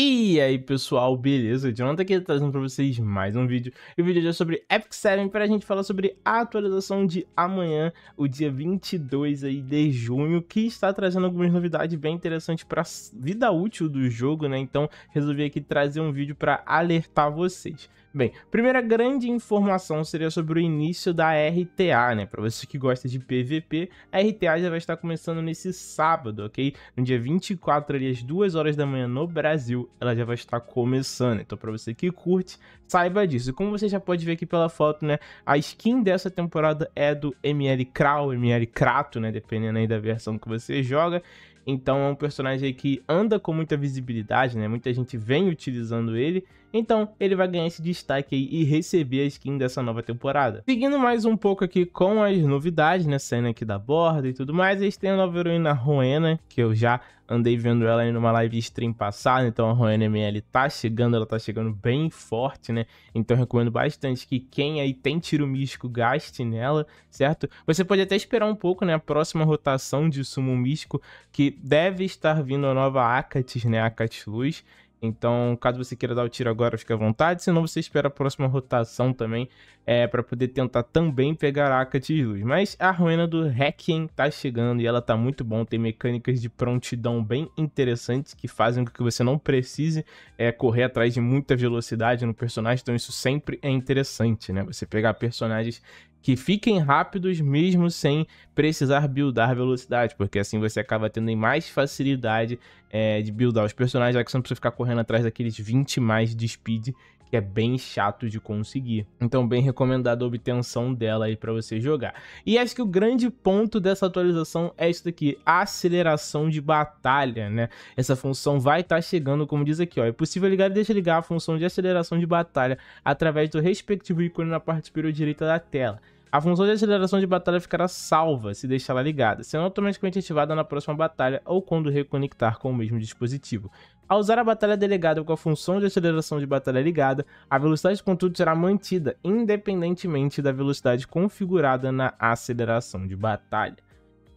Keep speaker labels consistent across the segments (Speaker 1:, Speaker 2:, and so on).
Speaker 1: E aí pessoal, beleza? Jonathan aqui trazendo para vocês mais um vídeo. E o vídeo é sobre Epic 7 para a gente falar sobre a atualização de amanhã, o dia 22 aí de junho, que está trazendo algumas novidades bem interessantes para a vida útil do jogo, né? Então resolvi aqui trazer um vídeo para alertar vocês. Bem, primeira grande informação seria sobre o início da RTA, né? Para você que gosta de PVP, a RTA já vai estar começando nesse sábado, ok? No dia 24, ali às 2 horas da manhã no Brasil, ela já vai estar começando. Então, para você que curte, saiba disso. E como você já pode ver aqui pela foto, né? A skin dessa temporada é do ML Krau, ML Krato, né? Dependendo aí da versão que você joga. Então é um personagem aí que anda com muita visibilidade, né? Muita gente vem utilizando ele então ele vai ganhar esse destaque aí e receber a skin dessa nova temporada. Seguindo mais um pouco aqui com as novidades, né? Saindo aqui da borda e tudo mais, eles têm a nova heroína Rowena, que eu já andei vendo ela em uma live stream passada, então a Rowena ML tá chegando, ela tá chegando bem forte, né? Então recomendo bastante que quem aí tem tiro místico gaste nela, certo? Você pode até esperar um pouco, né? A próxima rotação de sumo místico, que deve estar vindo a nova Akatis, né? Akatis Luz. Então, caso você queira dar o tiro agora, fique à vontade. Senão, você espera a próxima rotação também é, para poder tentar também pegar a Aka de luz. Mas a ruína do Hacking tá chegando e ela tá muito bom. Tem mecânicas de prontidão bem interessantes que fazem com que você não precise é, correr atrás de muita velocidade no personagem. Então, isso sempre é interessante, né? Você pegar personagens que fiquem rápidos mesmo sem precisar buildar velocidade, porque assim você acaba tendo mais facilidade é, de buildar os personagens, já que você não precisa ficar correndo atrás daqueles 20 mais de speed que é bem chato de conseguir. Então, bem recomendado a obtenção dela aí para você jogar. E acho que o grande ponto dessa atualização é isso daqui, a aceleração de batalha, né? Essa função vai estar tá chegando, como diz aqui, ó, é possível ligar e desligar a função de aceleração de batalha através do respectivo ícone na parte superior direita da tela. A função de aceleração de batalha ficará salva se deixá-la ligada, sendo automaticamente ativada na próxima batalha ou quando reconectar com o mesmo dispositivo. Ao usar a batalha delegada com a função de aceleração de batalha ligada, a velocidade de contudo será mantida independentemente da velocidade configurada na aceleração de batalha.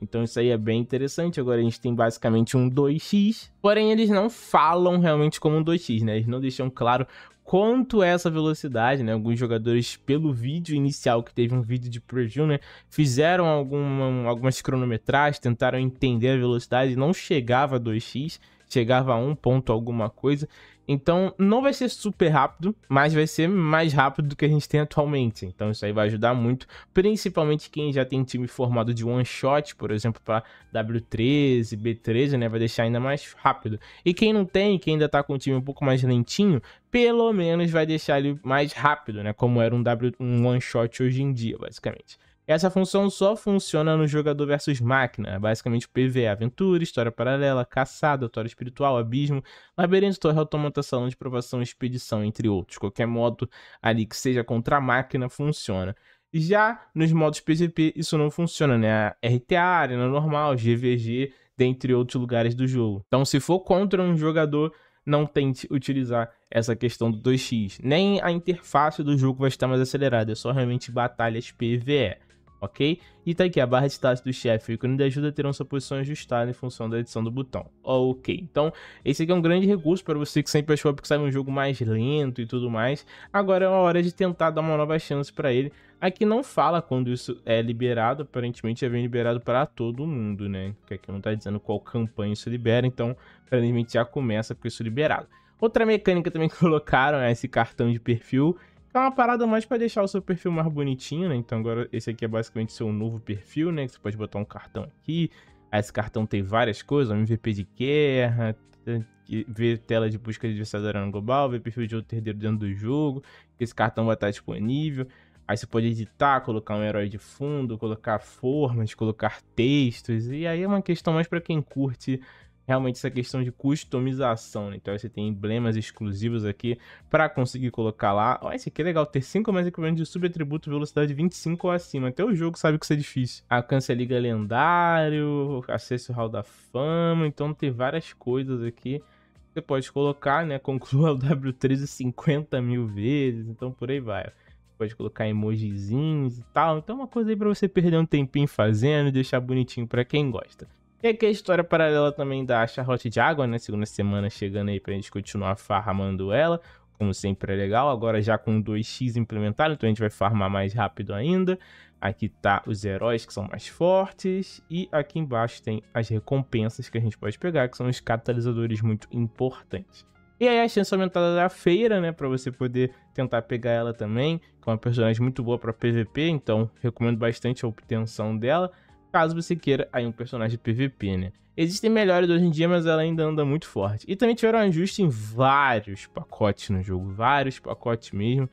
Speaker 1: Então isso aí é bem interessante. Agora a gente tem basicamente um 2x, porém eles não falam realmente como um 2x, né? Eles não deixam claro quanto essa velocidade, né? Alguns jogadores, pelo vídeo inicial, que teve um vídeo de preview, né? Fizeram alguma, algumas cronometragens, tentaram entender a velocidade, não chegava a 2x, chegava a 1 ponto alguma coisa. Então, não vai ser super rápido, mas vai ser mais rápido do que a gente tem atualmente. Então, isso aí vai ajudar muito, principalmente quem já tem time formado de one shot, por exemplo, para W13, B13, né? Vai deixar ainda mais rápido. E quem não tem, quem ainda tá com o time um pouco mais lentinho, pelo menos vai deixar ele mais rápido, né? Como era um W um one shot hoje em dia, basicamente. Essa função só funciona no jogador versus máquina, é basicamente PVE, aventura, história paralela, caçada, autória espiritual, abismo, labirinto, torre, automata, salão de provação, expedição, entre outros. Qualquer modo ali que seja contra a máquina funciona. Já nos modos PVP isso não funciona, né? A RTA, Arena Normal, GVG, dentre outros lugares do jogo. Então se for contra um jogador, não tente utilizar essa questão do 2x. Nem a interface do jogo vai estar mais acelerada, é só realmente batalhas PVE ok? E tá aqui a barra de status do chefe e o ícone de ajuda terão sua posição ajustada em função da edição do botão. Ok, então esse aqui é um grande recurso para você que sempre achou que sabe um jogo mais lento e tudo mais. Agora é a hora de tentar dar uma nova chance para ele. Aqui não fala quando isso é liberado, aparentemente já vem liberado para todo mundo, né? Porque aqui não está dizendo qual campanha isso libera, então aparentemente já começa com isso liberado. Outra mecânica também que colocaram é esse cartão de perfil, é uma parada mais para deixar o seu perfil mais bonitinho, né? Então agora esse aqui é basicamente seu novo perfil, né? Que você pode botar um cartão aqui. Ah, esse cartão tem várias coisas, MVP de guerra, ver tela de busca de adversário no global, ver perfil de outro herdeiro dentro do jogo, que esse cartão vai estar disponível. Aí você pode editar, colocar um herói de fundo, colocar formas, colocar textos, e aí é uma questão mais para quem curte realmente essa questão de customização, né? Então você tem emblemas exclusivos aqui para conseguir colocar lá. olha esse aqui é legal, ter 5 mais equipamentos de subatributo, velocidade 25 ou acima. Até o jogo sabe que isso é difícil. Alcance a liga lendário, acesso ao hall da fama, então tem várias coisas aqui. Você pode colocar, né? Conclua o W13 50 mil vezes, então por aí vai pode colocar emojizinhos e tal. Então é uma coisa aí para você perder um tempinho fazendo e deixar bonitinho para quem gosta. E aqui é é a história paralela também da Charlotte de Água, né? Segunda semana chegando aí pra gente continuar farmando ela. Como sempre é legal. Agora já com 2x implementado, então a gente vai farmar mais rápido ainda. Aqui tá os heróis que são mais fortes. E aqui embaixo tem as recompensas que a gente pode pegar, que são os catalisadores muito importantes. E aí a chance aumentada da feira, né? Pra você poder tentar pegar ela também. Que é uma personagem muito boa pra PVP, então recomendo bastante a obtenção dela caso você queira aí um personagem PVP, né? Existem melhores hoje em dia, mas ela ainda anda muito forte. E também tiveram ajuste em vários pacotes no jogo, vários pacotes mesmo.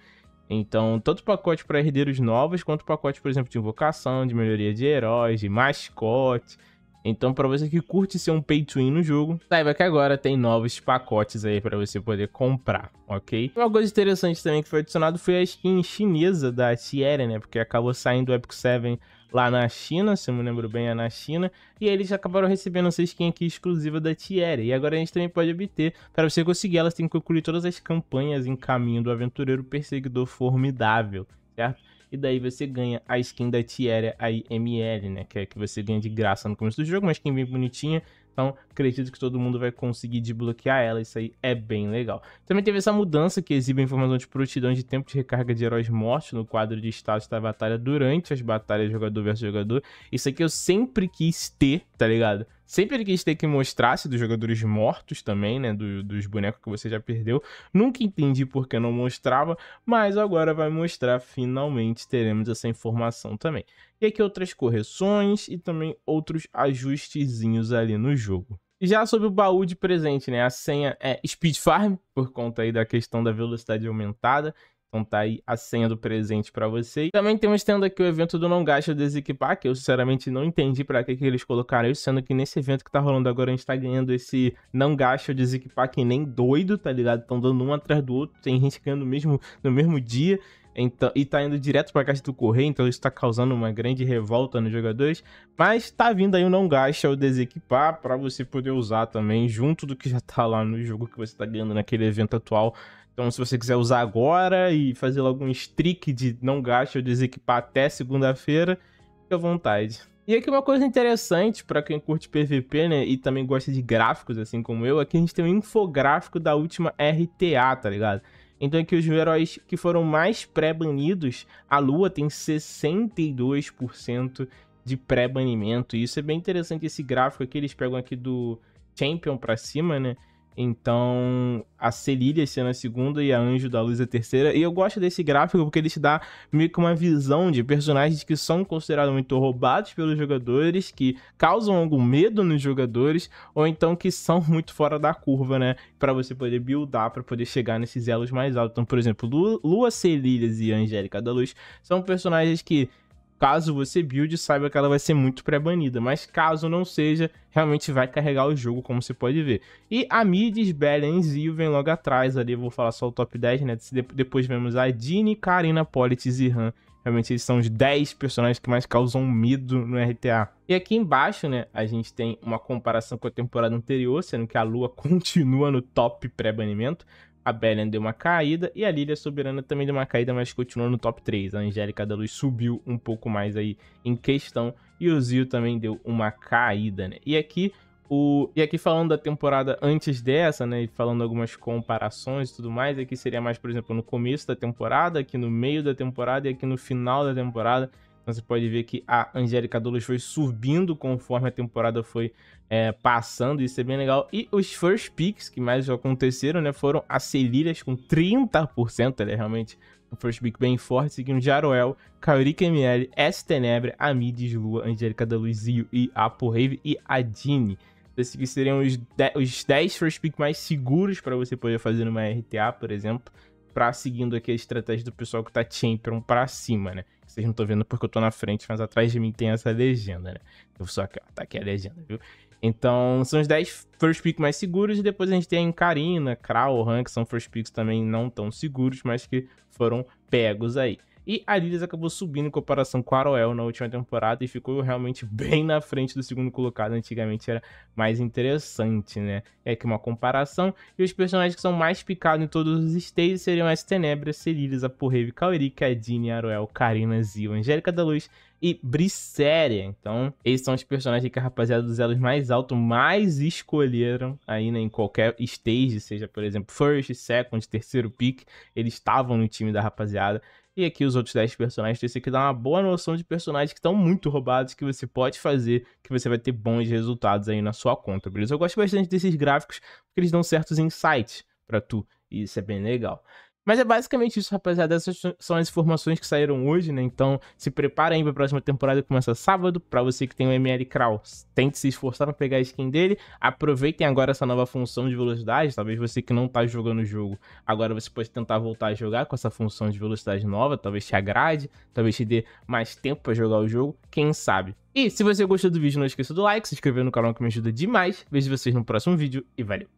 Speaker 1: Então, tanto pacote para herdeiros novos, quanto pacote, por exemplo, de invocação, de melhoria de heróis, de mascote. Então, para você que curte ser um pay to win no jogo, saiba que agora tem novos pacotes aí para você poder comprar, ok? Uma coisa interessante também que foi adicionado foi a skin chinesa da Sierra, né? Porque acabou saindo o Epic 7 lá na China, se eu me lembro bem, é na China, e eles acabaram recebendo essa skin aqui exclusiva da Tierra. E agora a gente também pode obter, para você conseguir, elas tem que concluir todas as campanhas em caminho do aventureiro perseguidor formidável, certo? E daí você ganha a skin da Tierra, aí ML, né? Que é que você ganha de graça no começo do jogo, uma skin bem bonitinha, então, acredito que todo mundo vai conseguir desbloquear ela. Isso aí é bem legal. Também teve essa mudança que exibe a informação de prontidão de tempo de recarga de heróis mortos no quadro de status da batalha durante as batalhas jogador versus jogador. Isso aqui eu sempre quis ter, tá ligado? Sempre ele quis ter que mostrar dos jogadores mortos também, né? Do, dos bonecos que você já perdeu. Nunca entendi por que não mostrava, mas agora vai mostrar. Finalmente teremos essa informação também. E aqui outras correções e também outros ajustezinhos ali no jogo. Já sobre o baú de presente, né? A senha é Speed Farm, por conta aí da questão da velocidade aumentada. Então tá aí a senha do presente para você. E também temos tendo aqui o evento do Não Gasta Desequipar, que eu sinceramente não entendi para que, que eles colocaram isso, sendo que nesse evento que tá rolando agora a gente tá ganhando esse Não Gasta Desequipar que nem doido, tá ligado? Tão dando um atrás do outro, tem gente ganhando no mesmo, no mesmo dia. Então, e tá indo direto para caixa do correio, então isso tá causando uma grande revolta nos jogadores. Mas tá vindo aí o não gasta, o desequipar, para você poder usar também, junto do que já tá lá no jogo que você tá ganhando naquele evento atual, então, se você quiser usar agora e fazer logo um streak de não gasto ou desequipar até segunda-feira, fica à vontade. E aqui uma coisa interessante para quem curte PVP, né, e também gosta de gráficos, assim como eu, aqui a gente tem um infográfico da última RTA, tá ligado? Então aqui os heróis que foram mais pré-banidos, a Lua tem 62% de pré-banimento, e isso é bem interessante esse gráfico aqui, eles pegam aqui do Champion para cima, né, então, a Celília sendo a é segunda e a Anjo da Luz a é terceira. E eu gosto desse gráfico porque ele te dá meio que uma visão de personagens que são considerados muito roubados pelos jogadores, que causam algum medo nos jogadores, ou então que são muito fora da curva, né? Para você poder buildar, para poder chegar nesses elos mais altos. Então, por exemplo, Lua, Celílias e Angélica da Luz são personagens que caso você build, saiba que ela vai ser muito pré-banida. Mas caso não seja, realmente vai carregar o jogo, como você pode ver. E a Midis, Belens e vem logo atrás ali. Vou falar só o top 10, né? Depois vemos a Dini, Karina, Politz e Han. Realmente eles são os 10 personagens que mais causam medo no RTA. E aqui embaixo, né, a gente tem uma comparação com a temporada anterior, sendo que a Lua continua no top pré-banimento, a Belen deu uma caída e a Lilia Soberana também deu uma caída, mas continuou no top 3. A Angélica da Luz subiu um pouco mais aí em questão e o Zio também deu uma caída, né? E aqui o, e aqui falando da temporada antes dessa, né, e falando algumas comparações e tudo mais, aqui seria mais, por exemplo, no começo da temporada, aqui no meio da temporada e aqui no final da temporada. Então, você pode ver que a Angélica Doulas foi subindo conforme a temporada foi é, passando, isso é bem legal. E os first picks que mais aconteceram, né, foram a Celírias com 30%, ela é realmente um first pick bem forte, seguindo Jaroel, Kaorica ML, S Tenebre, Amides, Lua, Angélica da Luzio e Apo Rave e a Dini. Esses que seriam os, os 10 first pick mais seguros para você poder fazer numa RTA, por exemplo, para seguindo aqui a estratégia do pessoal que tá champion para cima, né? Vocês não estão vendo porque eu tô na frente, mas atrás de mim tem essa legenda, né? Eu só aqui, ó, tá aqui a legenda, viu? Então, são os 10 first picks mais seguros, e depois a gente tem a Encarina, Kral, Han, que são first picks também não tão seguros, mas que foram pegos aí. E a Lilias acabou subindo em comparação com a Aroel na última temporada e ficou realmente bem na frente do segundo colocado. Antigamente era mais interessante, né? É aqui uma comparação. E os personagens que são mais picados em todos os stages seriam as Tenebras, Celílias, a Porreve, Kaori, Cadine, Aroel, Karina, Zio, Angélica da Luz e Brisséria. Então, esses são os personagens que a rapaziada dos elos mais alto mais escolheram aí, né, em qualquer stage, seja, por exemplo, first, second, terceiro pick, eles estavam no time da rapaziada. E aqui os outros 10 personagens, isso aqui dá uma boa noção de personagens que estão muito roubados, que você pode fazer, que você vai ter bons resultados aí na sua conta, beleza? Eu gosto bastante desses gráficos, porque eles dão certos insights para tu, e isso é bem legal. Mas é basicamente isso, rapaziada. Essas são as informações que saíram hoje, né? Então se prepara aí pra próxima temporada que começa sábado. Pra você que tem o ML Crawl, tente se esforçar pra pegar a skin dele. Aproveitem agora essa nova função de velocidade. Talvez você que não tá jogando o jogo, agora você pode tentar voltar a jogar com essa função de velocidade nova. Talvez te agrade, talvez te dê mais tempo pra jogar o jogo. Quem sabe? E se você gostou do vídeo, não esqueça do like, se inscrever no canal que me ajuda demais. Vejo vocês no próximo vídeo e valeu!